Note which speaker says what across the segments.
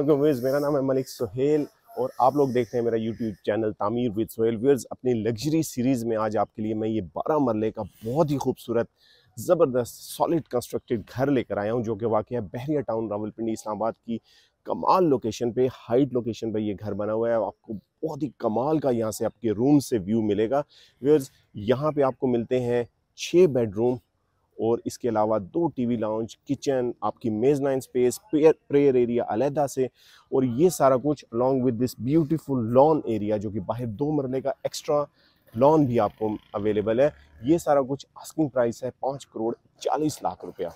Speaker 1: मेरा नाम है मलिक सोहेल और आप लोग देख रहे हैं मेरा YouTube channel Tameer with Sohail viewers अपनी लग्जरी सीरीज़ में आज आपके लिए मैं ये बारह मरले का बहुत ही खूबसूरत ज़बरदस्त सॉलिड कंस्ट्रक्टेड घर लेकर आया हूँ जो कि वाकई है बहरिया टाउन रावलपिंडी इस्लामाबाद की कमाल लोकेशन पे हाइट लोकेशन पे ये घर बना हुआ है आपको बहुत ही कमाल का यहाँ से आपके रूम से व्यू मिलेगा व्यूअर्स यहाँ पर आपको मिलते हैं छः बेडरूम और इसके अलावा दो टीवी लाउंज किचन आपकी मेज नाइन स्पेस प्रेयर एरिया अलहदा से और ये सारा कुछ along with this beautiful lawn area जो कि बाहर दो मरले का एक्स्ट्रा लॉन भी आपको अवेलेबल है ये सारा कुछ आस्किंग प्राइस है पाँच करोड़ चालीस लाख रुपया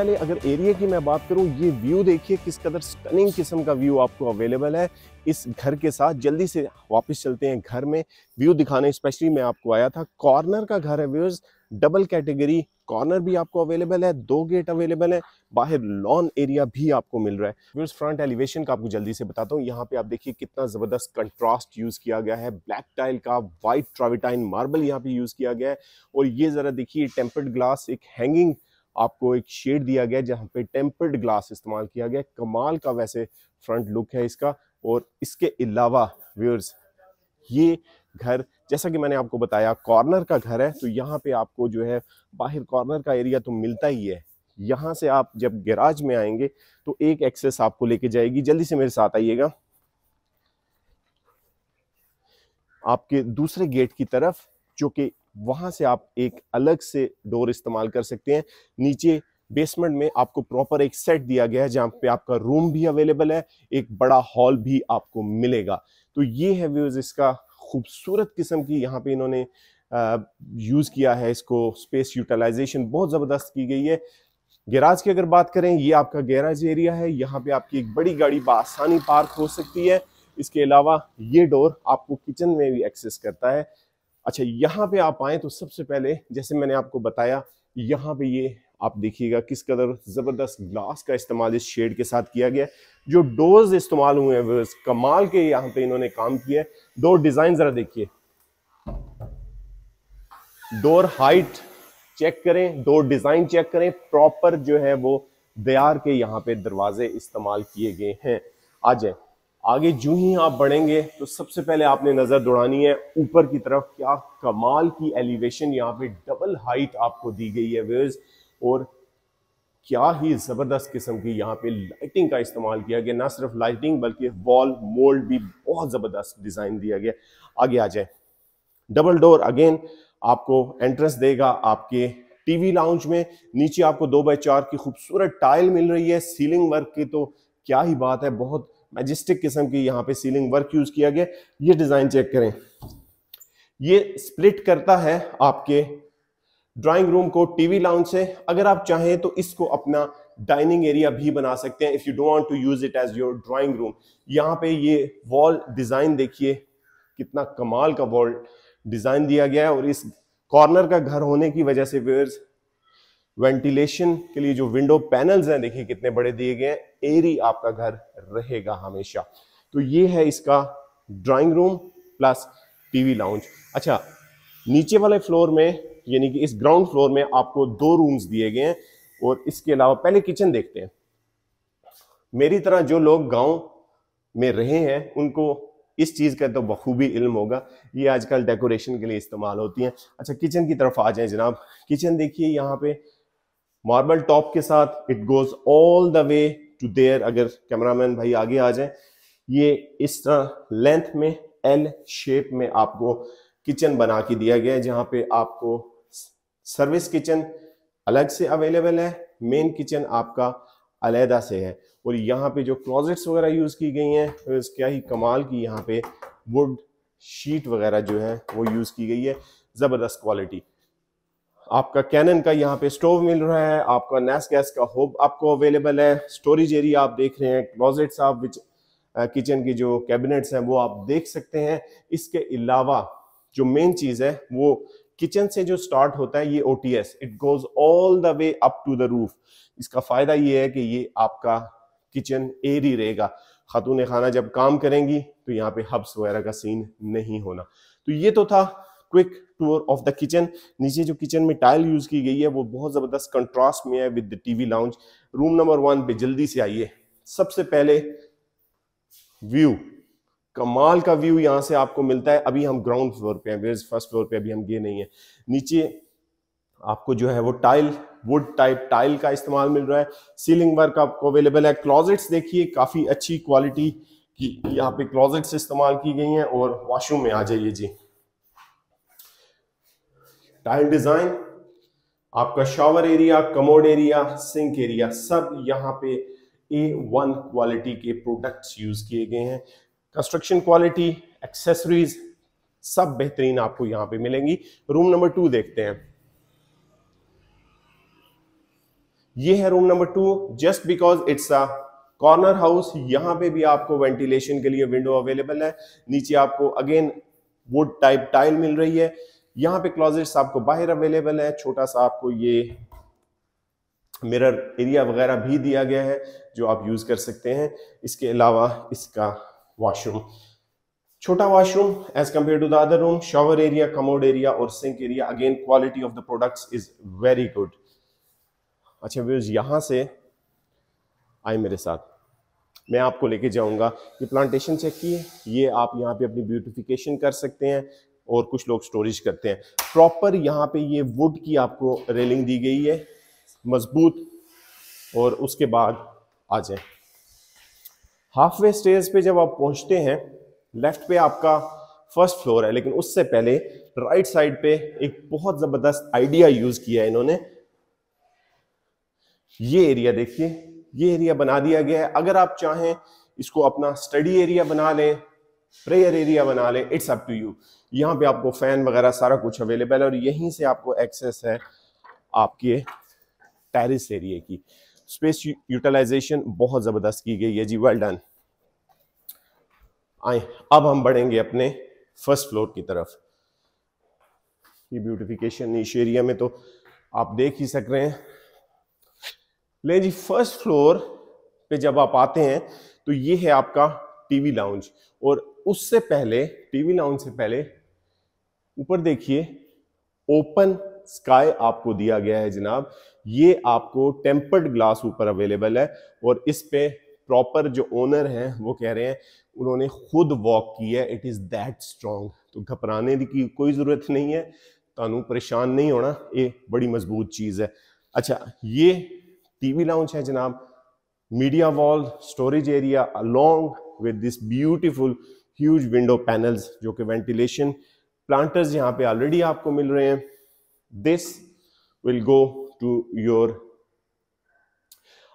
Speaker 1: पहले अगर एरिया की मैं बात करूं ये व्यू देखिए किस कदर स्टनिंग किस्म का व्यू आपको अवेलेबल है इस घर के साथ जल्दी से वापस चलते हैं घर में व्यू दिखाने स्पेशली मैं आपको आया था कॉर्नर का घर है व्यूज डबल कैटेगरी कॉर्नर भी आपको अवेलेबल है दो गेट अवेलेबल है बाहर लॉन एरिया भी आपको मिल रहा है व्यूज फ्रंट एलिवेशन का आपको जल्दी से बताता हूँ यहाँ पे आप देखिए कितना ज़बरदस्त कंट्रास्ट यूज़ किया गया है ब्लैक टाइल का व्हाइट ट्राविटाइन मार्बल यहाँ पे यूज़ किया गया है और ये ज़रा देखिए टेम्पर्ड ग्लास एक हैंगिंग आपको एक शेड दिया गया जहाँ पे टेम्पर्ड ग्लास इस्तेमाल किया गया कमाल का वैसे फ्रंट लुक है इसका और इसके अलावा व्यूअर्स ये घर जैसा कि मैंने आपको बताया कॉर्नर का घर है तो यहाँ पे आपको जो है बाहर कॉर्नर का एरिया तो मिलता ही है यहाँ से आप जब गैराज में आएंगे तो एक एक्सेस आपको लेके जाएगी जल्दी से मेरे साथ आइएगा आपके दूसरे गेट की तरफ जो कि वहां से आप एक अलग से डोर इस्तेमाल कर सकते हैं नीचे बेसमेंट में आपको प्रॉपर एक सेट दिया गया है जहाँ पे आपका रूम भी अवेलेबल है एक बड़ा हॉल भी आपको मिलेगा तो ये है व्यूज इसका खूबसूरत किस्म की यहाँ पे इन्होंने यूज़ किया है इसको स्पेस यूटिलाइजेशन बहुत ज़बरदस्त की गई है गैराज की अगर बात करें ये आपका गैराज एरिया है यहाँ पे आपकी एक बड़ी गाड़ी बसानी पार्क हो सकती है इसके अलावा ये डोर आपको किचन में भी एक्सेस करता है अच्छा यहाँ पे आप आए तो सबसे पहले जैसे मैंने आपको बताया यहाँ पे ये आप देखिएगा किस कदर ज़बरदस्त ग्लास का इस्तेमाल इस शेड के साथ किया गया जो डोर्स इस्तेमाल हुए हैं कमाल के यहाँ पे इन्होंने काम किया डोर डिज़ाइन ज़रा देखिए डोर हाइट चेक करें डोर डिज़ाइन चेक करें प्रॉपर जो है वो दयार के यहाँ पे दरवाजे इस्तेमाल किए गए हैं आ जाए आगे जू ही आप बढ़ेंगे तो सबसे पहले आपने नज़र दौड़ानी है ऊपर की तरफ क्या कमाल की एलिवेशन यहाँ पे डबल हाइट आपको दी गई है व्यूअर्स और क्या ही ज़बरदस्त किस्म की यहाँ पे लाइटिंग का इस्तेमाल किया गया ना सिर्फ लाइटिंग बल्कि वॉल मोल्ड भी बहुत ज़बरदस्त डिज़ाइन दिया गया आगे आ जाए डबल डोर अगेन आपको एंट्रेंस देगा आपके टीवी लाउंज में नीचे आपको दो बाय चार की खूबसूरत टाइल मिल रही है सीलिंग वर्क की तो क्या ही बात है बहुत मैजिस्टिक किस्म की यहाँ पे सीलिंग वर्क यूज किया गया ये डिजाइन चेक करें ये स्प्लिट करता है आपके ड्राइंग रूम को टीवी लाउंज से अगर आप चाहें तो इसको अपना डाइनिंग एरिया भी बना सकते हैं if you don't to use it as your drawing room यहाँ पे ये वॉल डिजाइन देखिए कितना कमाल का वॉल डिजाइन दिया गया है और इस कॉर्नर का घर होने की वजह से व्यवर्स वेंटिलेशन के लिए जो विंडो पैनल्स हैं देखिए कितने बड़े दिए गए हैं एरी आपका घर रहेगा हमेशा तो ये है इसका drawing room plus TV lounge अच्छा नीचे वाले फ्लोर में यानी कि इस ग्राउंड फ्लोर में आपको दो रूम्स दिए गए हैं और इसके अलावा पहले किचन देखते हैं मेरी तरह जो लोग गांव में रहे हैं उनको इस चीज़ का तो बखूबी इल्म होगा ये आजकल डेकोरेशन के लिए इस्तेमाल होती हैं अच्छा किचन की तरफ आ जाए जनाब किचन देखिए यहाँ पे मार्बल टॉप के साथ it goes all the way to there अगर कैमरामैन भाई आगे आ जाए ये इस तरह लेंथ में एल शेप में आपको किचन बना के दिया गया है जहाँ पे आपको सर्विस किचन अलग से अवेलेबल है मेन किचन आपका अलहदा से है और यहाँ पे जो क्लोजेट्स वगैरह यूज़ की गई हैं तो क्या ही कमाल की यहाँ पे वुड शीट वगैरह जो है वो यूज़ की गई है ज़बरदस्त क्वालिटी आपका कैनन का यहाँ पे स्टोव मिल रहा है आपका नेस गैस का होब आपको अवेलेबल है स्टोरेज एरिया आप देख रहे हैं क्लोजेट्स आप विच किचन uh, की जो कैबिनेट्स हैं वो आप देख सकते हैं इसके अलावा जो मेन चीज़ है वो किचन से जो स्टार्ट होता है ये O T S it goes all the way up to the roof इसका फ़ायदा ये है कि ये आपका किचन एरी रहेगा खातून खाना जब काम करेंगी तो यहाँ पे हब्स वगैरह का सीन नहीं होना तो ये तो था quick tour of the kitchen नीचे जो किचन में टाइल यूज की गई है वो बहुत जबरदस्त कंट्रास्ट में है with the TV lounge room number one पे जल्दी से आइए सबसे पहले व्यू कमाल का व्यू यहाँ से आपको मिलता है अभी हम ग्राउंड फ्लोर पे हैं वेज फर्स्ट फ्लोर पे अभी हम गए नहीं है नीचे आपको जो है वो टाइल वुड टाइप टाइल का इस्तेमाल मिल रहा है सीलिंग वर्क आपको अवेलेबल है क्लॉजेट्स देखिए काफी अच्छी क्वालिटी की यहाँ पे क्लॉजेट्स इस्तेमाल की गई हैं और वॉशरूम में आ जाइए जी टाइल डिजाइन आपका shower area commode area sink area सब यहां पे ए वन क्वालिटी के प्रोडक्ट्स यूज किए गए हैं कंस्ट्रक्शन क्वालिटी एक्सेसरीज सब बेहतरीन आपको यहां पे मिलेंगी रूम नंबर टू देखते हैं ये है room number two just because it's a corner house यहां पे भी आपको वेंटिलेशन के लिए विंडो अवेलेबल है नीचे आपको अगेन वुड टाइप टाइल मिल रही है यहाँ पे क्लॉजेट्स आपको बाहर अवेलेबल है छोटा सा आपको ये मिरर एरिया वगैरह भी दिया गया है जो आप यूज़ कर सकते हैं इसके अलावा इसका वॉशरूम छोटा washroom as compare to the other room shower area commode area और sink area again quality of the products is very good अच्छा व्यूज यहाँ से आए मेरे साथ मैं आपको लेके जाऊंगा ये प्लांटेशन चेक किए ये आप यहाँ पे अपनी ब्यूटिफिकेशन कर सकते हैं और कुछ लोग स्टोरेज करते हैं प्रॉपर यहाँ पे ये वुड की आपको रेलिंग दी गई है मजबूत और उसके बाद आ जाए हाफ वे स्टेज पे जब आप पहुंचते हैं लेफ्ट पे आपका फर्स्ट फ्लोर है लेकिन उससे पहले राइट साइड पे एक बहुत ज़बरदस्त आइडिया यूज़ किया है इन्होंने ये एरिया देखिए ये एरिया बना दिया गया है अगर आप चाहें इसको अपना स्टडी एरिया बना लें प्रेयर एरिया बना ले इट्स अप टू यू यहाँ पे आपको फैन वगैरह सारा कुछ अवेलेबल है और यहीं से आपको एक्सेस है आपके टेरिस एरिए की स्पेस यूटिलाइजेशन बहुत ज़बरदस्त की गई है जी वेल डन आए अब हम बढ़ेंगे अपने फर्स्ट फ्लोर की तरफ ये ब्यूटिफिकेशन इस एरिया में तो आप देख ही सक रहे हैं ले जी फर्स्ट फ्लोर पे जब आप आते हैं तो ये है आपका टीवी लाउंज और उससे पहले टीवी लाउन से पहले ऊपर देखिए ओपन स्काई आपको दिया गया है जनाब ये आपको टेम्पर्ड ग्लास ऊपर अवेलेबल है और इस पे प्रॉपर जो ओनर हैं वो कह रहे हैं उन्होंने खुद वॉक की है इट इज़ दैट स्ट्रॉन्ग तो घबराने की कोई ज़रूरत नहीं है ਤੁਹਾਨੂੰ परेशान नहीं होना ये बड़ी मजबूत चीज है अच्छा ये टीवी लाउंज है जनाब media wall storage area along with this beautiful huge window panels जो कि वेंटिलेशन प्लांटर्स यहाँ पे ऑलरेडी आपको मिल रहे हैं this will go to your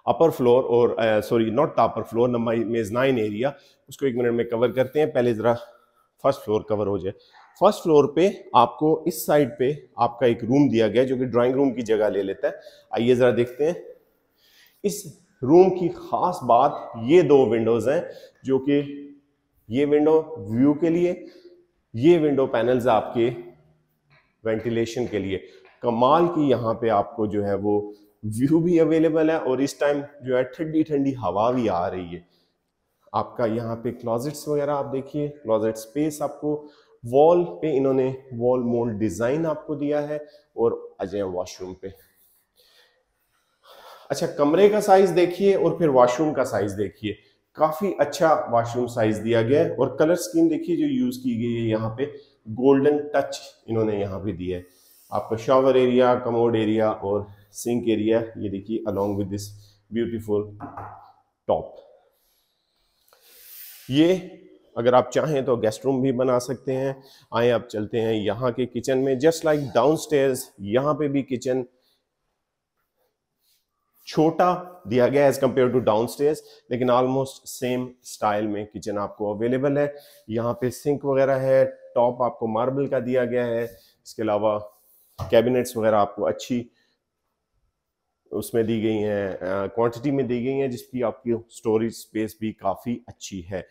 Speaker 1: upper floor और sorry not the upper floor number mezzanine area उसको एक मिनट में कवर करते हैं पहले ज़रा फर्स्ट फ्लोर कवर हो जाए फर्स्ट फ्लोर पे आपको इस साइड पे आपका एक रूम दिया गया जो कि ड्राइंग रूम की जगह ले लेता है आइए ज़रा देखते हैं इस रूम की ख़ास बात ये दो विंडोज़ हैं जो कि ये विंडो व्यू के लिए ये विंडो पैनल्स आपके वेंटिलेशन के लिए कमाल की यहाँ पे आपको जो है वो व्यू भी अवेलेबल है और इस टाइम जो है ठंडी ठंडी हवा भी आ रही है आपका यहाँ पे क्लॉजेट्स वगैरह आप देखिए क्लॉजेट स्पेस आपको वॉल पे इन्होंने वॉल मोल्ड डिजाइन आपको दिया है और अजय वॉशरूम पे अच्छा कमरे का साइज देखिए और फिर वॉशरूम का साइज देखिए काफ़ी अच्छा वॉशरूम साइज दिया गया है और कलर स्कीम देखिए जो यूज़ की गई है यहाँ पे गोल्डन टच इन्होंने यहाँ पे दिया है आपका शॉवर एरिया कमोड एरिया और सिंक एरिया ये देखिए along with this beautiful top ये अगर आप चाहें तो गेस्ट रूम भी बना सकते हैं आए आप चलते हैं यहाँ के किचन में जस्ट लाइक डाउन स्टेयर यहाँ पे भी किचन छोटा दिया गया एज कंपेयर टू डाउन लेकिन ऑलमोस्ट सेम स्टाइल में किचन आपको अवेलेबल है यहाँ पे सिंक वगैरह है टॉप आपको मार्बल का दिया गया है इसके अलावा कैबिनेट्स वगैरह आपको अच्छी उसमें दी गई हैं क्वांटिटी में दी गई हैं जिसकी आपकी स्टोरेज स्पेस भी काफ़ी अच्छी है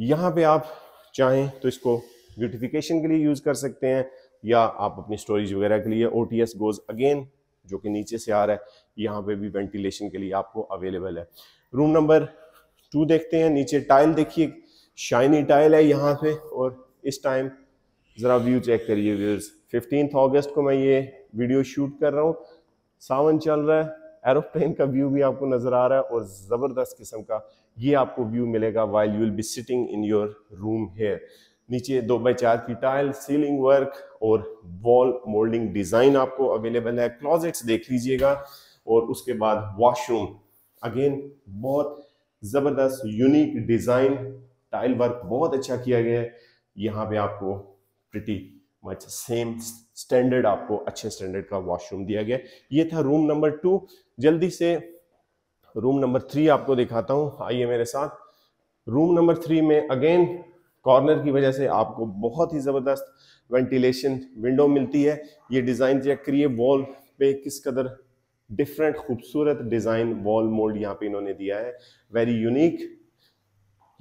Speaker 1: यहाँ पे आप चाहें तो इसको ब्यूटिफिकेशन के लिए यूज़ कर सकते हैं या आप अपनी स्टोरेज वगैरह के लिए ओ टी गोज अगेन जो कि नीचे से आ रहा है यहाँ पे भी वेंटिलेशन के लिए आपको अवेलेबल है रूम नंबर टू देखते हैं नीचे टाइल देखिए शाइनी टाइल है यहाँ पे और इस टाइम ज़रा व्यू चेक करिए व्यूर्स फिफ्टीन ऑगस्ट को मैं ये वीडियो शूट कर रहा हूँ सावन चल रहा है एरोप्लेन का व्यू भी आपको नज़र आ रहा है और ज़बरदस्त किस्म का ये आपको व्यू मिलेगा while you will be sitting in your room here नीचे दो बाई चार की टाइल सीलिंग वर्क और वॉल मोल्डिंग डिज़ाइन आपको अवेलेबल है क्लॉजेट्स देख लीजिएगा और उसके बाद वॉशरूम अगेन बहुत ज़बरदस्त यूनिक डिज़ाइन टाइल वर्क बहुत अच्छा किया गया है यहाँ पे आपको प्रति मच सेम स्टैंडर्ड आपको अच्छे स्टैंडर्ड का वॉशरूम दिया गया ये था रूम नंबर टू जल्दी से रूम नंबर थ्री आपको दिखाता हूँ आइए मेरे साथ रूम नंबर थ्री में अगेन कॉर्नर की वजह से आपको बहुत ही ज़बरदस्त वेंटिलेशन विंडो मिलती है ये डिज़ाइन चेक करिए वॉल पे किस कदर डिफरेंट खूबसूरत डिज़ाइन वॉल मोल्ड यहाँ पे इन्होंने दिया है वेरी यूनिक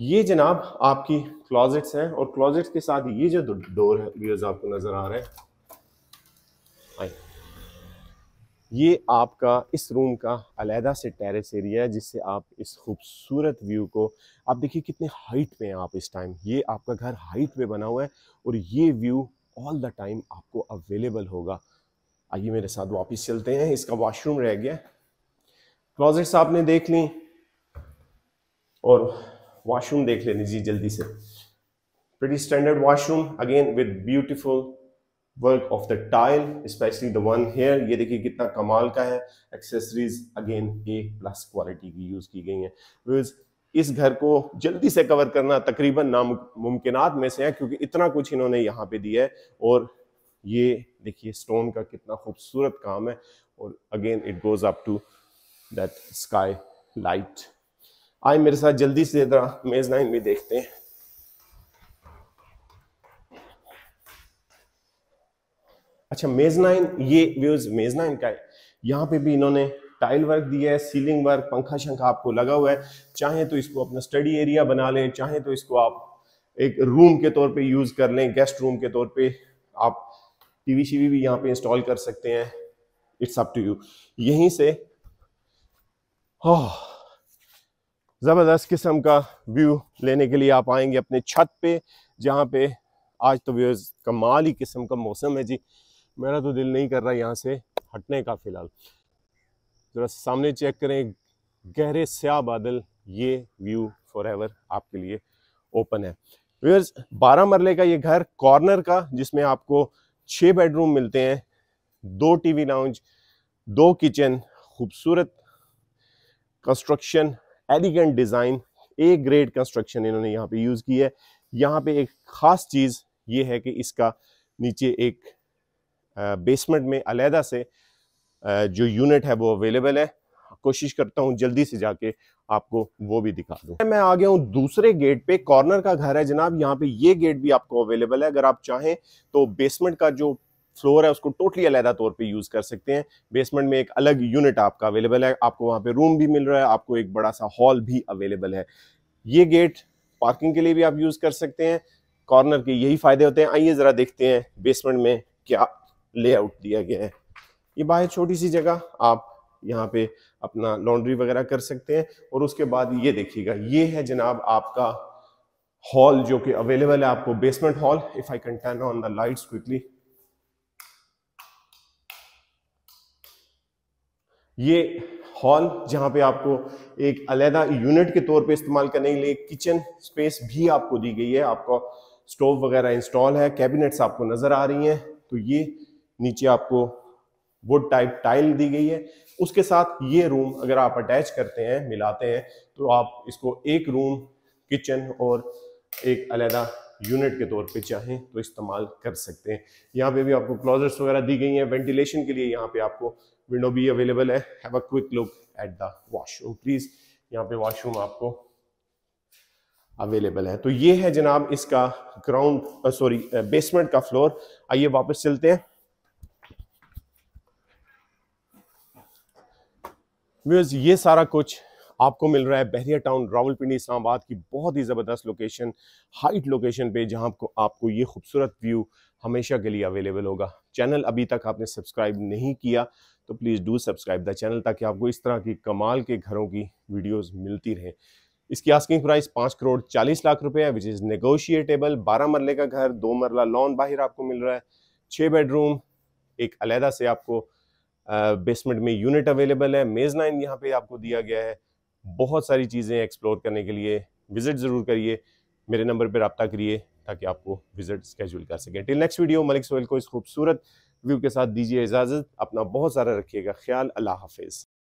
Speaker 1: ये जनाब आपकी क्लॉजेट्स हैं और क्लॉजेट्स के साथ ये जो डोर है आपको नज़र आ रहा है ये आपका इस रूम का अलहदा से टेरेस एरिया है जिससे आप इस खूबसूरत व्यू को आप देखिए कितने हाइट पे हैं आप इस टाइम ये आपका घर हाइट पे बना हुआ है और ये व्यू ऑल द टाइम आपको अवेलेबल होगा आइए मेरे साथ वापस चलते हैं इसका वॉशरूम रह गया क्लॉजेट्स आपने देख ली और वॉशरूम देख ले जी जल्दी से pretty standard washroom again with beautiful work of the tile specially the one here ये देखिए कितना कमाल का है accessories again A plus quality की यूज की गई है इस घर को जल्दी से कवर करना तकरीबन नामुमकिन में से है क्योंकि इतना कुछ इन्होंने यहाँ पे दिया है और ये देखिए स्टोन का कितना खूबसूरत काम है और again it goes up to that sky light आए मेरे साथ जल्दी से जरा मेज नाइन में देखते हैं अच्छा मेज नाइन ये व्यूज मेज नाइन का है यहाँ पे भी इन्होंने टाइल वर्क दिया है सीलिंग वर्क पंखा शंखा आपको लगा हुआ है चाहे तो इसको अपना स्टडी एरिया बना लें चाहे तो इसको आप एक रूम के तौर पे यूज कर लें गेस्ट रूम के तौर पे आप टीवी शीवी भी यहाँ पे इंस्टॉल कर सकते हैं इट्स अप टू यू यहीं से ज़बरदस्त किस्म का व्यू लेने के लिए आप आएंगे अपने छत पे जहाँ पे आज तो व्यूज कमाल ही किस्म का मौसम है जी मेरा तो दिल नहीं कर रहा यहाँ से हटने का फ़िलहाल ज़रा सामने चेक करें गहरे स्या बादल ये व्यू फॉर आपके लिए ओपन है व्यूअर्स बारह मरले का ये घर कॉर्नर का जिसमें आपको छः बेडरूम मिलते हैं दो टीवी लाउंज दो किचन खूबसूरत construction elegant design A grade construction इन्होंने यहाँ पे यूज़ की है यहाँ पे एक ख़ास चीज़ ये है कि इसका नीचे एक बेसमेंट में अलहदा से जो यूनिट है वो अवेलेबल है कोशिश करता हूँ जल्दी से जाके आपको वो भी दिखा दूँ मैं आ गया हूँ दूसरे गेट पे कॉर्नर का घर है जनाब यहाँ पे ये गेट भी आपको अवेलेबल है अगर आप चाहें तो बेसमेंट का जो फ्लोर है उसको टोटली अलहदा तौर पे यूज़ कर सकते हैं बेसमेंट में एक अलग यूनिट आपका अवेलेबल है आपको वहां पे रूम भी मिल रहा है आपको एक बड़ा सा हॉल भी अवेलेबल है ये गेट पार्किंग के लिए भी आप यूज़ कर सकते हैं कॉर्नर के यही फ़ायदे होते हैं आइए ज़रा देखते हैं बेसमेंट में क्या लेआउट दिया गया है ये बाहर छोटी सी जगह आप यहाँ पे अपना लॉन्ड्री वगैरह कर सकते हैं और उसके बाद ये देखिएगा ये है जनाब आपका हॉल जो कि अवेलेबल है आपको basement hall if I can turn on the lights quickly ये हॉल जहां पे आपको एक अलहदा यूनिट के तौर पे इस्तेमाल करने के लिए किचन स्पेस भी आपको दी गई है आपका स्टोव वगैरह इंस्टॉल है कैबिनेट्स आपको नज़र आ रही हैं तो ये नीचे आपको वुड टाइप टाइल दी गई है उसके साथ ये रूम अगर आप अटैच करते हैं मिलाते हैं तो आप इसको एक रूम किचन और एक अलहदा यूनिट के तौर पे चाहें तो इस्तेमाल कर सकते हैं यहाँ पे भी आपको क्लोजर्स वगैरह दी गई हैं वेंटिलेशन के लिए यहाँ पे आपको विंडो भी अवेलेबल है have a quick look at the washroom please यहाँ पे वॉशरूम आपको अवेलेबल है तो ये है जनाब इसका ग्राउंड सॉरी बेसमेंट का फ्लोर आइए वापस चलते हैं व्यूज ये सारा कुछ आपको मिल रहा है बहरिया टाउन रावलपिंडी इस्लामाबाद की बहुत ही ज़बरदस्त लोकेशन हाइट लोकेशन पे जहां आपको आपको ये खूबसूरत व्यू हमेशा के लिए अवेलेबल होगा चैनल अभी तक आपने सब्सक्राइब नहीं किया तो please do subscribe the channel ताकि आपको इस तरह की कमाल के घरों की वीडियोज़ मिलती रहे इसकी आस्किंग प्राइस पाँच करोड़ चालीस लाख रुपए है विच इज़ नेगोशिएटेबल बारह मरले का घर दो मरला लॉन बाहर आपको मिल रहा है छः बेडरूम एक अलहदा से आपको बेसमेंट में यूनिट अवेलेबल है मेज़ नाइन यहाँ पे आपको दिया गया है बहुत सारी चीज़ें एक्सप्लोर करने के लिए विज़िट ज़रूर करिए मेरे नंबर पर रबता करिए ताकि आपको विज़िट स्केजूल कर सकें till next video Malik Sohail को इस खूबसूरत व्यू के साथ दीजिए इजाज़त अपना बहुत सारा रखिएगा ख्याल अल्लाह हाफिज़